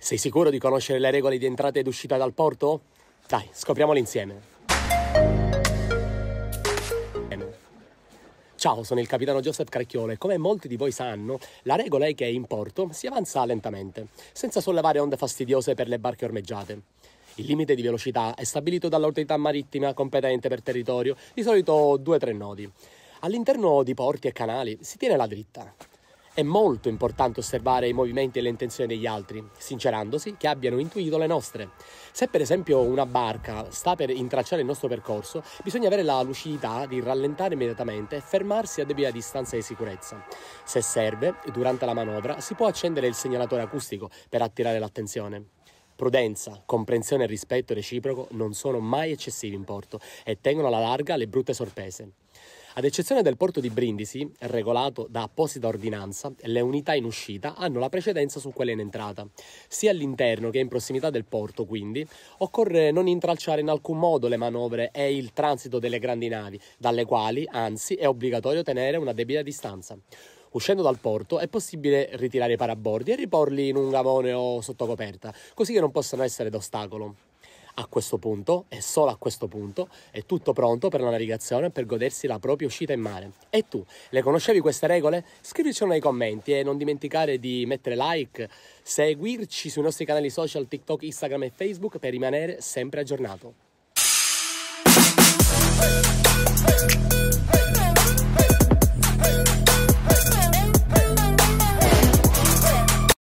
Sei sicuro di conoscere le regole di entrata ed uscita dal porto? Dai, scopriamole insieme. Ciao, sono il capitano Joseph Carchiolo e come molti di voi sanno, la regola è che in porto si avanza lentamente, senza sollevare onde fastidiose per le barche ormeggiate. Il limite di velocità è stabilito dall'autorità marittima competente per territorio, di solito 2-3 nodi. All'interno di porti e canali si tiene la dritta, è molto importante osservare i movimenti e le intenzioni degli altri, sincerandosi che abbiano intuito le nostre. Se per esempio una barca sta per intracciare il nostro percorso, bisogna avere la lucidità di rallentare immediatamente e fermarsi a debita distanza di sicurezza. Se serve, durante la manovra si può accendere il segnalatore acustico per attirare l'attenzione. Prudenza, comprensione e rispetto reciproco non sono mai eccessivi in porto e tengono alla larga le brutte sorprese. Ad eccezione del porto di Brindisi, regolato da apposita ordinanza, le unità in uscita hanno la precedenza su quelle in entrata. Sia all'interno che in prossimità del porto, quindi, occorre non intralciare in alcun modo le manovre e il transito delle grandi navi, dalle quali, anzi, è obbligatorio tenere una debita distanza. Uscendo dal porto è possibile ritirare i parabordi e riporli in un gavone o sotto coperta, così che non possano essere d'ostacolo a questo punto e solo a questo punto è tutto pronto per la navigazione per godersi la propria uscita in mare. E tu, le conoscevi queste regole? Scrivici nei commenti e non dimenticare di mettere like, seguirci sui nostri canali social TikTok, Instagram e Facebook per rimanere sempre aggiornato.